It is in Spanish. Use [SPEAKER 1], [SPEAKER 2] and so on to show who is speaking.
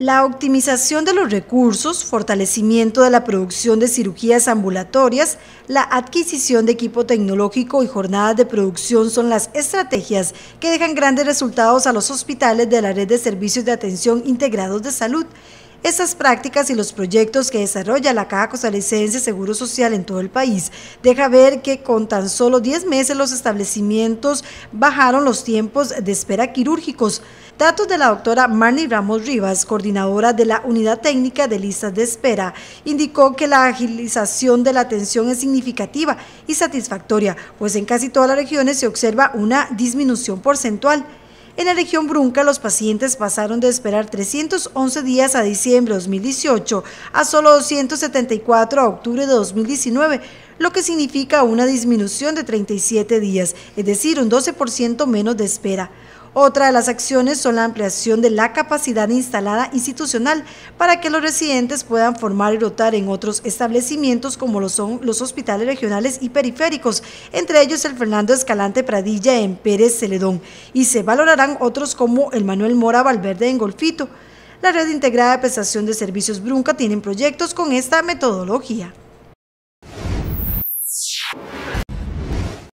[SPEAKER 1] La optimización de los recursos, fortalecimiento de la producción de cirugías ambulatorias, la adquisición de equipo tecnológico y jornadas de producción son las estrategias que dejan grandes resultados a los hospitales de la red de servicios de atención integrados de salud estas prácticas y los proyectos que desarrolla la Caja Costarricense Seguro Social en todo el país deja ver que con tan solo 10 meses los establecimientos bajaron los tiempos de espera quirúrgicos. Datos de la doctora Marnie Ramos Rivas, coordinadora de la Unidad Técnica de Listas de Espera, indicó que la agilización de la atención es significativa y satisfactoria, pues en casi todas las regiones se observa una disminución porcentual. En la región Brunca, los pacientes pasaron de esperar 311 días a diciembre de 2018 a solo 274 a octubre de 2019, lo que significa una disminución de 37 días, es decir, un 12% menos de espera. Otra de las acciones son la ampliación de la capacidad instalada institucional para que los residentes puedan formar y rotar en otros establecimientos como lo son los hospitales regionales y periféricos, entre ellos el Fernando Escalante Pradilla en Pérez Celedón, y se valorarán otros como el Manuel Mora Valverde en Golfito. La red integrada de prestación de servicios Brunca tienen proyectos con esta metodología.